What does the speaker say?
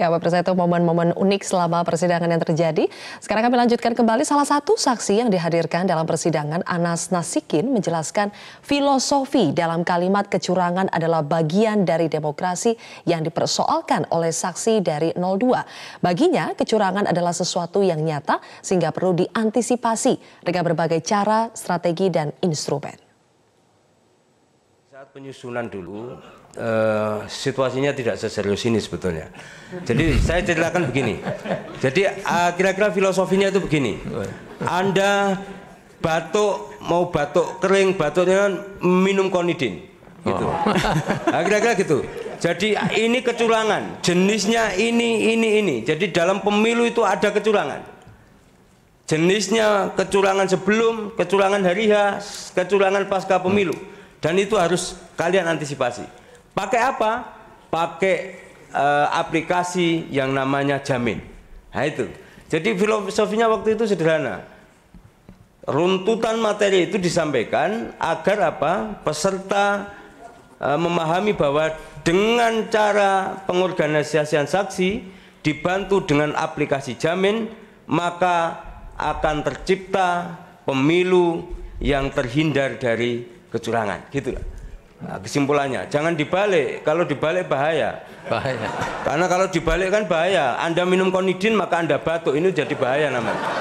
Ya, pemirsa itu momen-momen unik selama persidangan yang terjadi. Sekarang kami lanjutkan kembali salah satu saksi yang dihadirkan dalam persidangan Anas Nasikin menjelaskan filosofi dalam kalimat kecurangan adalah bagian dari demokrasi yang dipersoalkan oleh saksi dari 02. Baginya, kecurangan adalah sesuatu yang nyata sehingga perlu diantisipasi dengan berbagai cara, strategi, dan instrumen. Saat penyusunan dulu uh, situasinya tidak seserius ini sebetulnya. Jadi saya ceritakan begini. Jadi uh, kira-kira filosofinya itu begini. Anda batuk mau batuk kering batuknya kan minum konidin gitu. Oh. Nah, kira-kira gitu. Jadi ini kecurangan. Jenisnya ini ini ini. Jadi dalam pemilu itu ada kecurangan jenisnya kecurangan sebelum, kecurangan hari H, kecurangan pasca pemilu. Dan itu harus kalian antisipasi. Pakai apa? Pakai e, aplikasi yang namanya Jamin. Nah itu. Jadi filosofinya waktu itu sederhana. Runtutan materi itu disampaikan agar apa? Peserta e, memahami bahwa dengan cara pengorganisasian saksi dibantu dengan aplikasi Jamin maka akan tercipta pemilu yang terhindar dari kecurangan gitu lah. Nah, kesimpulannya, jangan dibalik. Kalau dibalik bahaya. Bahaya. Karena kalau dibalik kan bahaya. Anda minum konidin maka Anda batuk. Ini jadi bahaya namanya.